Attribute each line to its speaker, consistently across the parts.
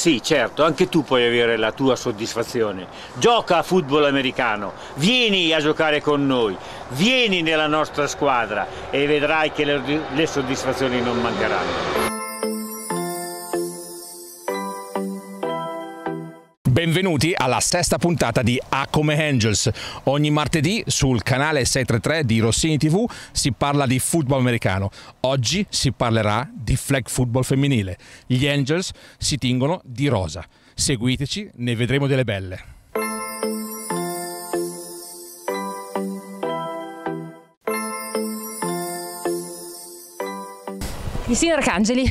Speaker 1: Sì, certo, anche tu puoi avere la tua soddisfazione. Gioca a football americano, vieni a giocare con noi, vieni nella nostra squadra e vedrai che le, soddisfazioni non mancheranno.
Speaker 2: Benvenuti alla sesta puntata di A come Angels. Ogni martedì sul canale 633 di Rossini TV si parla di football americano. Oggi si parlerà di flag football femminile. Gli Angels si tingono di rosa. Seguiteci, ne vedremo delle belle.
Speaker 3: signor Arcangeli.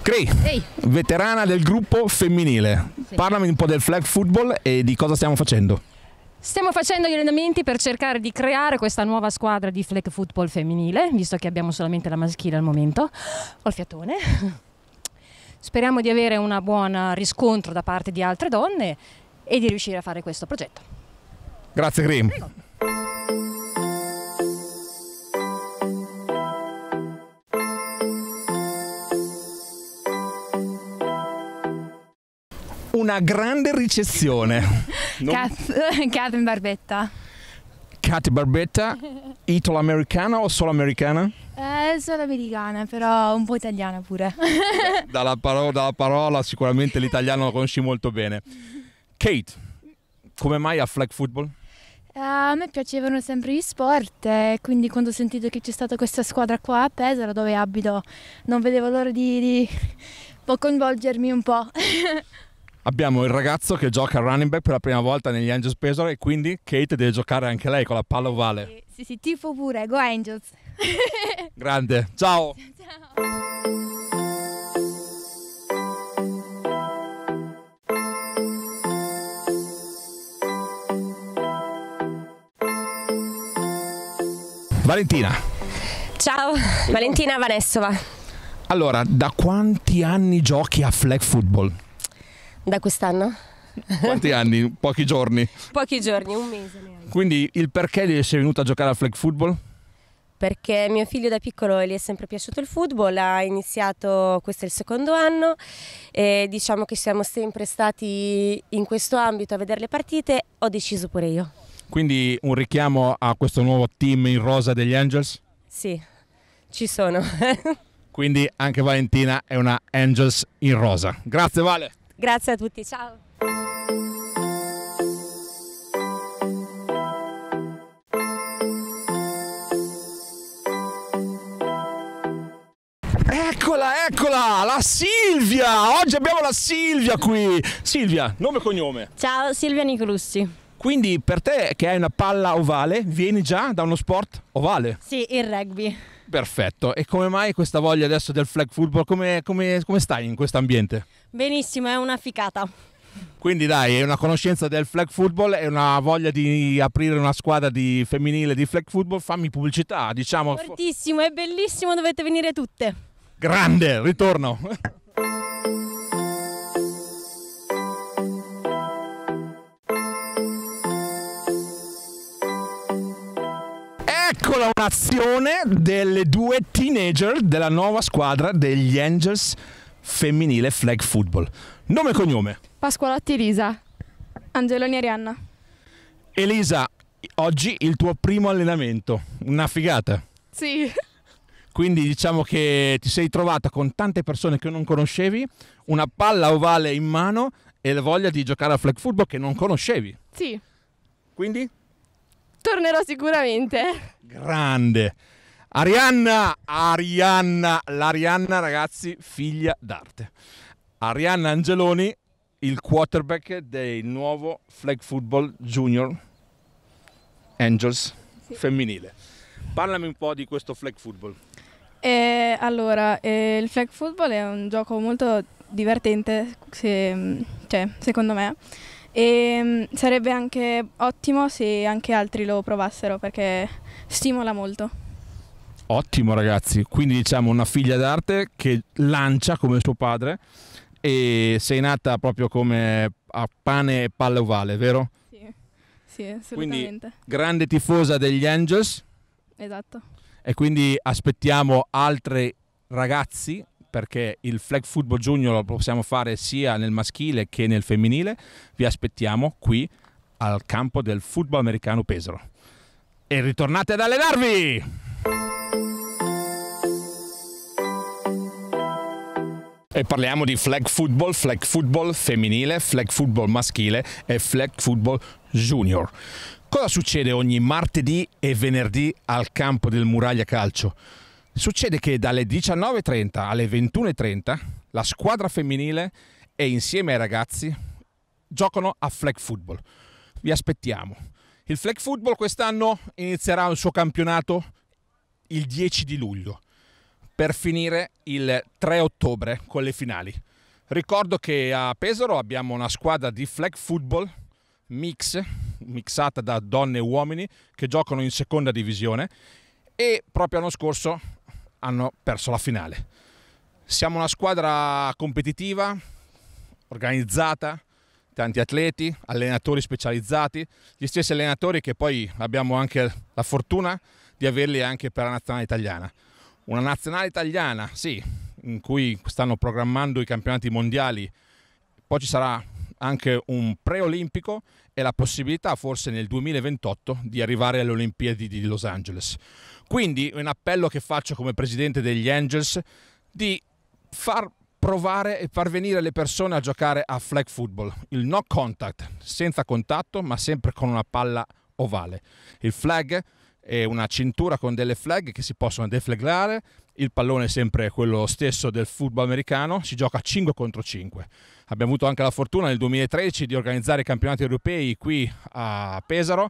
Speaker 3: Crei,
Speaker 2: veterana del gruppo femminile sì. Parlami un po' del flag football e di cosa stiamo facendo.
Speaker 3: Stiamo facendo gli allenamenti per cercare di creare questa nuova squadra di flag football femminile, visto che abbiamo solamente la maschile al momento. Ho il fiatone. Speriamo di avere un buon riscontro da parte di altre donne e di riuscire a fare questo progetto.
Speaker 2: Grazie Grim. una grande ricezione. Catherine
Speaker 3: Barbetta.
Speaker 2: Katy Barbetta, italo-americana o solo americana?
Speaker 3: Eh, solo americana, però un po' italiana pure.
Speaker 2: dalla, parola, dalla parola sicuramente l'italiano lo conosci molto bene. Kate, come mai a flag football?
Speaker 3: Uh, a me piacevano sempre gli sport e quindi quando ho sentito che c'è stata questa squadra qua a Pesaro dove abito non vedevo l'ora di, di coinvolgermi un po'.
Speaker 2: abbiamo il ragazzo che gioca running back per la prima volta negli Angels Pesaro e quindi Kate deve giocare anche lei con la palla ovale.
Speaker 3: Sì, sì, tifo pure, go Angels.
Speaker 2: Grande, ciao. ciao. Valentina.
Speaker 3: Ciao, Valentina Vanessova.
Speaker 2: Allora, da quanti anni giochi a flag football?
Speaker 1: Da quest'anno?
Speaker 2: Quanti anni? Pochi giorni?
Speaker 1: Pochi giorni, un mese
Speaker 2: neanche. Quindi il perché gli sei venuta a giocare al flag football?
Speaker 1: perché mio figlio da piccolo gli è sempre piaciuto il football, ha iniziato, questo è il secondo anno e diciamo che siamo sempre stati in questo ambito a vedere le partite, ho deciso pure io.
Speaker 2: Quindi un richiamo a questo nuovo team in rosa degli Angels?
Speaker 3: Sì, ci sono.
Speaker 2: Quindi anche Valentina è una Angels in rosa. Grazie Vale!
Speaker 3: Grazie a tutti, ciao!
Speaker 2: Eccola, eccola, la Silvia! Oggi abbiamo la Silvia qui! Silvia, nome e cognome? Ciao, Silvia Nicolussi. Quindi per te che hai una palla ovale, vieni già da uno sport ovale?
Speaker 1: Sì, il rugby.
Speaker 2: Perfetto, e come mai questa voglia adesso del flag football? Come, come, come stai in questo ambiente?
Speaker 1: Benissimo, è una ficata.
Speaker 2: Quindi dai, è una conoscenza del flag football e una voglia di aprire una squadra di femminile di flag football, fammi pubblicità, diciamo.
Speaker 1: Fortissimo, è bellissimo, dovete venire tutte.
Speaker 2: Grande, ritorno. Eccola un'azione delle due teenager della nuova squadra degli Angels femminile flag football. Nome e cognome?
Speaker 1: Pasqualotti Elisa. Angeloni Arianna.
Speaker 2: Elisa, oggi il tuo primo allenamento. Una figata. Sì. Quindi diciamo che ti sei trovata con tante persone che non conoscevi, una palla ovale in mano e la voglia di giocare a flag football che non conoscevi.
Speaker 1: Sì. Quindi? Tornerò sicuramente.
Speaker 2: Grande. Arianna, Arianna, l'Arianna ragazzi, figlia d'arte. Arianna Angeloni, il quarterback del nuovo flag football junior Angels sì. femminile. Parlami un po' di questo flag football.
Speaker 1: Eh, allora, eh, il flag football è un gioco molto divertente, se, cioè, secondo me, e ehm, sarebbe anche ottimo se anche altri lo provassero perché stimola molto.
Speaker 2: Ottimo ragazzi, quindi diciamo una figlia d'arte che lancia come suo padre e sei nata proprio come a pane e palla ovale, vero? Sì,
Speaker 1: sì assolutamente. Quindi,
Speaker 2: grande tifosa degli Angels. Esatto. E quindi aspettiamo altri ragazzi perché il flag football junior lo possiamo fare sia nel maschile che nel femminile. Vi aspettiamo qui al campo del football americano Pesaro. E ritornate ad allenarvi! e parliamo di flag football, flag football femminile, flag football maschile e flag football junior. Cosa succede ogni martedì e venerdì al campo del Muraglia Calcio? Succede che dalle 19.30 alle 21.30 la squadra femminile e insieme ai ragazzi giocano a flag football. Vi aspettiamo. Il flag football quest'anno inizierà il suo campionato il 10 di luglio per finire il 3 ottobre con le finali. Ricordo che a Pesaro abbiamo una squadra di flag football mix, mixata da donne e uomini che giocano in seconda divisione e proprio l'anno scorso hanno perso la finale. Siamo una squadra competitiva, organizzata, tanti atleti, allenatori specializzati, gli stessi allenatori che poi abbiamo anche la fortuna di averli anche per la nazionale italiana una nazionale italiana, sì, in cui stanno programmando i campionati mondiali, poi ci sarà anche un preolimpico e la possibilità forse nel 2028 di arrivare alle Olimpiadi di Los Angeles. Quindi un appello che faccio come presidente degli Angels di far provare e far venire le persone a giocare a flag football, il no contact, senza contatto ma sempre con una palla ovale. Il flag è e una cintura con delle flag che si possono defleglare. Il pallone è sempre quello stesso del football americano, si gioca 5 contro 5. Abbiamo avuto anche la fortuna nel 2013 di organizzare i campionati europei qui a Pesaro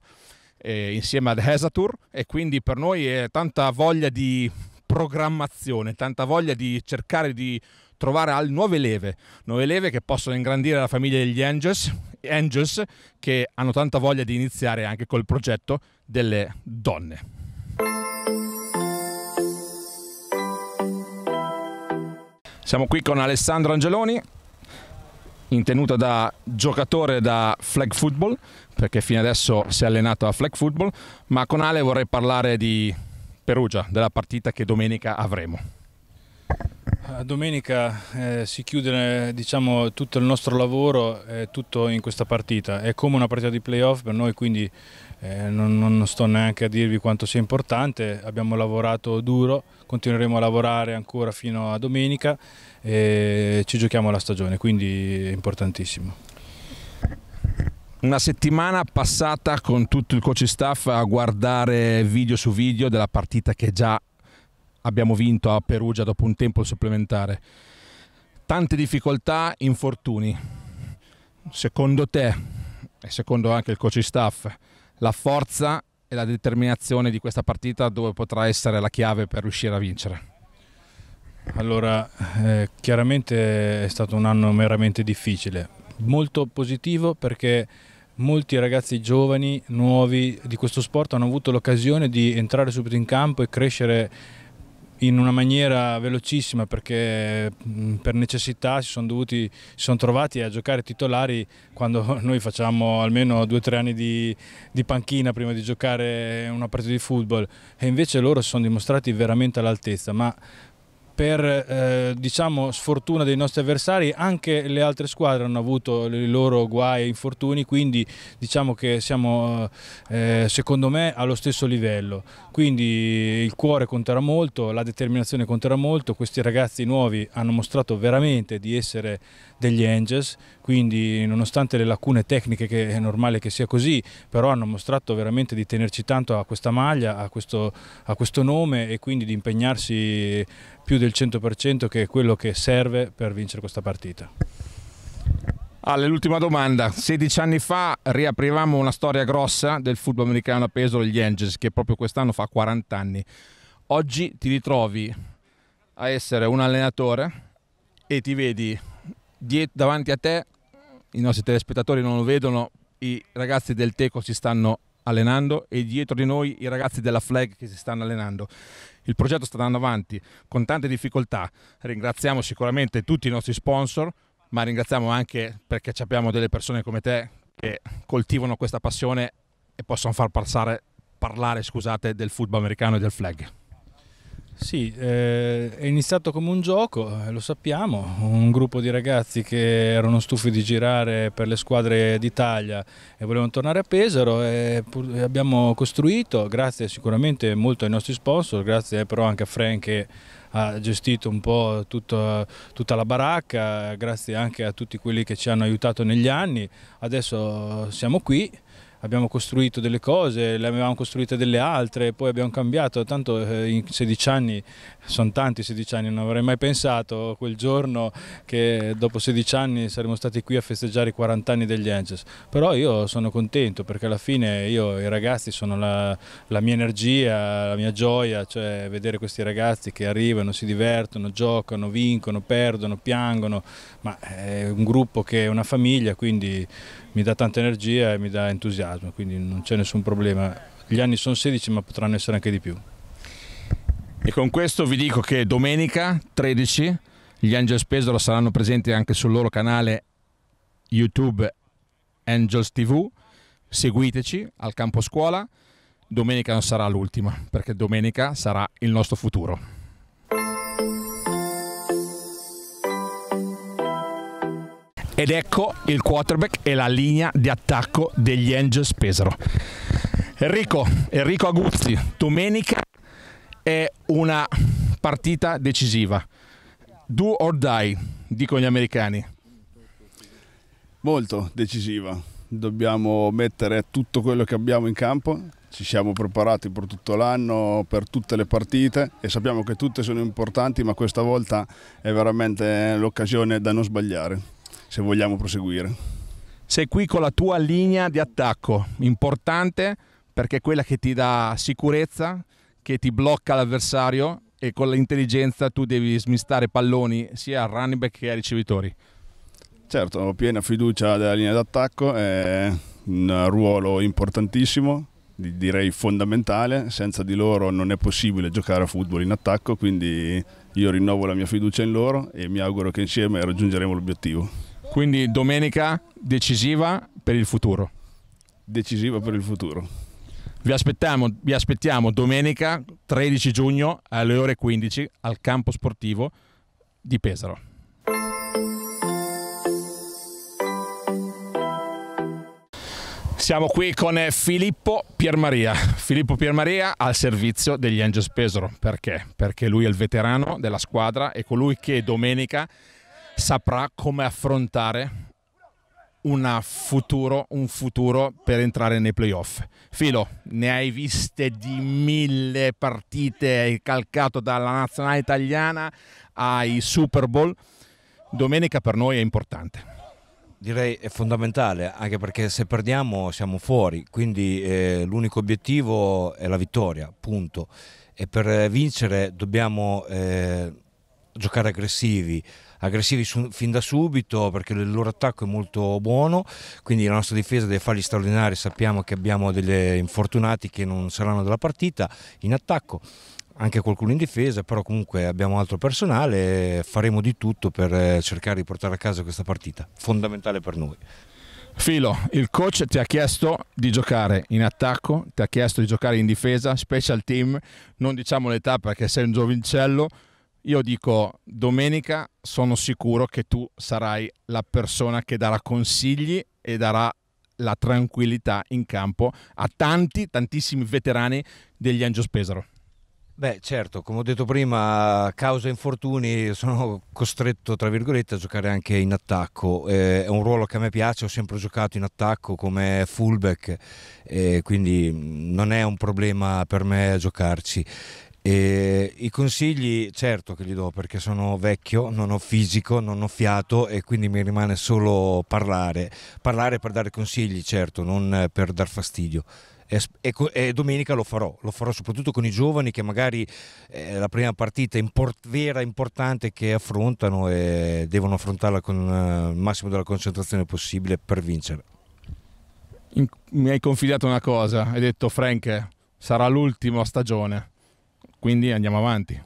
Speaker 2: eh, insieme ad Hesatur e quindi per noi è tanta voglia di programmazione, tanta voglia di cercare di trovare al nuove leve, nuove leve che possono ingrandire la famiglia degli Angels, Angels che hanno tanta voglia di iniziare anche col progetto delle donne. Siamo qui con Alessandro Angeloni, in tenuta da giocatore da flag football, perché fino adesso si è allenato a flag football, ma con Ale vorrei parlare di
Speaker 3: Perugia, della partita che domenica avremo domenica eh, si chiude diciamo, tutto il nostro lavoro, eh, tutto in questa partita. È come una partita di playoff per noi, quindi eh, non, non, sto neanche a dirvi quanto sia importante. Abbiamo lavorato duro, continueremo a lavorare ancora fino a domenica e ci giochiamo la stagione, quindi è importantissimo. Una
Speaker 2: settimana passata con tutto il coach staff a guardare video su video della partita che già abbiamo vinto a Perugia dopo un tempo supplementare. Tante difficoltà, infortuni. Secondo te, e secondo anche il coach staff, la forza e la determinazione di questa partita dove potrà
Speaker 3: essere la chiave per riuscire a vincere? Allora, eh, chiaramente è stato un anno meramente difficile, molto positivo perché molti ragazzi giovani, nuovi di questo sport hanno avuto l'occasione di entrare subito in campo e crescere in una maniera velocissima perché mm, per necessità si sono, dovuti, si sono trovati a giocare titolari quando noi facciamo almeno due o tre anni di, di, panchina prima di giocare una partita di football e invece loro si sono dimostrati veramente all'altezza ma per eh, diciamo, sfortuna dei nostri avversari anche le altre squadre hanno avuto i loro guai e infortuni quindi diciamo che siamo eh, eh, secondo me allo stesso livello quindi il cuore conterà molto la determinazione conterà molto questi ragazzi nuovi hanno mostrato veramente di essere degli angels quindi nonostante le lacune tecniche che è normale che sia così però hanno mostrato veramente di tenerci tanto a questa maglia a questo, a questo nome e quindi di impegnarsi più del del 100% che è quello che serve per vincere questa partita. Ale, l'ultima domanda. 16 anni fa
Speaker 2: riaprivamo una storia grossa del football americano a peso, gli Angels, che proprio quest'anno fa 40 anni. Oggi ti ritrovi a essere un allenatore e ti vedi davanti a te, i nostri telespettatori non lo vedono, i ragazzi del Teco si stanno allenando e dietro di noi i ragazzi della Flag che si stanno allenando. Il progetto sta andando avanti con tante difficoltà. Ringraziamo sicuramente tutti i nostri sponsor, ma ringraziamo anche perché abbiamo delle persone come te che coltivano
Speaker 3: questa passione e possono far passare, parlare scusate, del football americano e del flag. Sì, eh, è iniziato come un gioco, eh, lo sappiamo, un gruppo di ragazzi che erano stufi di girare per le squadre d'Italia e volevano tornare a Pesaro e abbiamo costruito, grazie sicuramente molto ai nostri sponsor, grazie però anche a Frank che ha gestito un po' tutto, tutta la baracca, grazie anche a tutti quelli che ci hanno aiutato negli anni, adesso siamo qui abbiamo costruito delle cose, le avevamo costruite delle altre, poi abbiamo cambiato, tanto eh, in 16 anni, sono tanti 16 anni, non avrei mai pensato quel giorno che dopo 16 anni saremmo stati qui a festeggiare i 40 anni degli Angels, però io sono contento perché alla fine io, i ragazzi sono la, la mia energia, la mia gioia, cioè vedere questi ragazzi che arrivano, si divertono, giocano, vincono, perdono, piangono, ma è un gruppo che è una famiglia, quindi mi dà tanta energia e mi dà entusiasmo, quindi non c'è nessun problema. Gli anni sono 16 ma potranno essere anche di più. E con questo vi dico che domenica 13 gli Angels Pesaro
Speaker 2: saranno presenti anche sul loro canale YouTube Angels TV. Seguiteci al campo scuola. Domenica non sarà l'ultima, perché domenica sarà il nostro futuro. Ed ecco il quarterback e la linea di attacco degli Angels Pesaro. Enrico, Enrico Aguzzi, domenica è una partita decisiva. Do or die, dicono gli americani.
Speaker 3: Molto decisiva. Dobbiamo mettere tutto quello che abbiamo in campo. Ci siamo preparati per tutto l'anno, per tutte le partite e sappiamo che tutte sono importanti, ma questa volta è veramente l'occasione da non sbagliare se vogliamo proseguire. Sei qui con la tua linea di
Speaker 2: attacco, importante perché è quella che ti dà sicurezza, che ti blocca l'avversario e con l'intelligenza tu devi smistare palloni sia al running back che ai ricevitori.
Speaker 3: Certo, ho piena fiducia della linea d'attacco, è un ruolo importantissimo, direi fondamentale, senza di loro non è possibile giocare a football in attacco, quindi io rinnovo la mia fiducia in loro e mi auguro che insieme raggiungeremo l'obiettivo.
Speaker 2: Quindi domenica decisiva per il futuro. Decisiva per il futuro. Vi aspettiamo, vi aspettiamo domenica 13 giugno alle ore 15 al campo sportivo di Pesaro. Siamo qui con Filippo Piermaria. Filippo Piermaria al servizio degli Angels Pesaro. Perché? Perché lui è il veterano della squadra e colui che domenica saprà come affrontare futuro, un futuro per entrare nei playoff. Filo, ne hai viste di mille partite, hai calcato dalla nazionale italiana ai Super Bowl.
Speaker 1: Domenica per noi è importante. Direi è fondamentale, anche perché se perdiamo siamo fuori, quindi eh, l'unico obiettivo è la vittoria, punto. E per vincere dobbiamo eh, giocare aggressivi, aggressivi su, fin da subito perché il loro attacco è molto buono, quindi la nostra difesa deve farli straordinari, sappiamo che abbiamo degli infortunati che non saranno della partita in attacco anche qualcuno in difesa, però comunque abbiamo altro personale e faremo di tutto per eh, cercare di portare a casa questa partita, fondamentale per noi. Filo, il coach ti ha chiesto
Speaker 2: di giocare in attacco, ti ha chiesto di giocare in difesa, special team, non diciamo l'età perché sei un giovincello, io dico domenica sono sicuro che tu sarai la persona che darà consigli e darà la tranquillità in campo a tanti, tantissimi veterani degli Angiospesaro.
Speaker 1: Beh, certo, come ho detto prima, causa infortuni sono costretto, tra virgolette, a giocare anche in attacco. Eh, è un ruolo che a me piace, ho sempre giocato in attacco come fullback, eh, quindi non è un problema per me giocarci. E I consigli certo che gli do perché sono vecchio, non ho fisico, non ho fiato e quindi mi rimane solo parlare. Parlare per dare consigli, certo, non per dar fastidio. E, e, e, domenica lo farò, lo farò soprattutto con i giovani che magari è eh, la prima partita import, vera, importante che affrontano e devono affrontarla con eh, il massimo della concentrazione possibile per vincere.
Speaker 2: In, mi hai confidato una cosa, hai detto Frank sarà l'ultima stagione.
Speaker 1: Quindi andiamo avanti.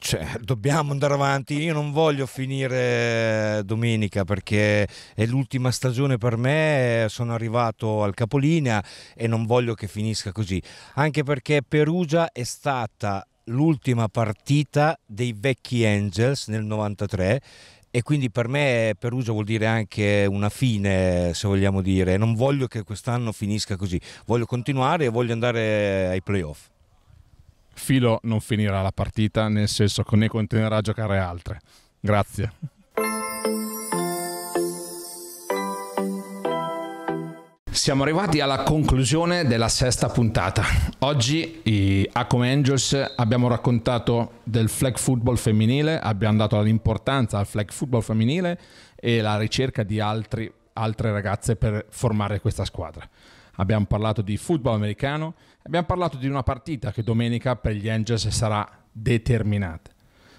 Speaker 1: Cioè, dobbiamo andare avanti. Io non voglio finire eh, domenica perché è l'ultima stagione per me. Sono arrivato al capolinea e non voglio che finisca così. Anche perché Perugia è stata l'ultima partita dei vecchi Angels nel 93 e quindi per me Perugia vuol dire anche una fine, se vogliamo dire. Non voglio che quest'anno finisca così. Voglio continuare e voglio andare ai playoff.
Speaker 2: Filo non finirà la partita, nel senso che ne continuerà a giocare altre. Grazie. Siamo arrivati alla conclusione della sesta puntata. Oggi a Come Angels abbiamo raccontato del flag football femminile, abbiamo dato l'importanza al flag football femminile e la ricerca di altri, altre ragazze per formare questa squadra abbiamo parlato di football americano, abbiamo parlato di una partita che domenica per gli Angels sarà determinante.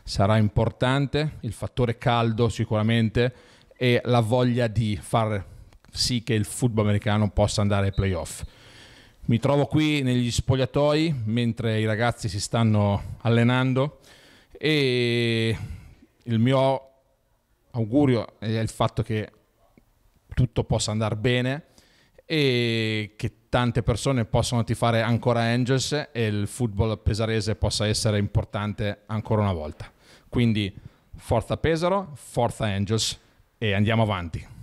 Speaker 2: Sarà importante il fattore caldo sicuramente e la voglia di far sì che il football americano possa andare ai playoff. Mi trovo qui negli spogliatoi mentre i ragazzi si stanno allenando e il mio augurio è il fatto che tutto possa andare bene e che tante persone possano tifare ancora Angels e il football pesarese possa essere importante ancora una volta. Quindi forza Pesaro, forza Angels e andiamo avanti.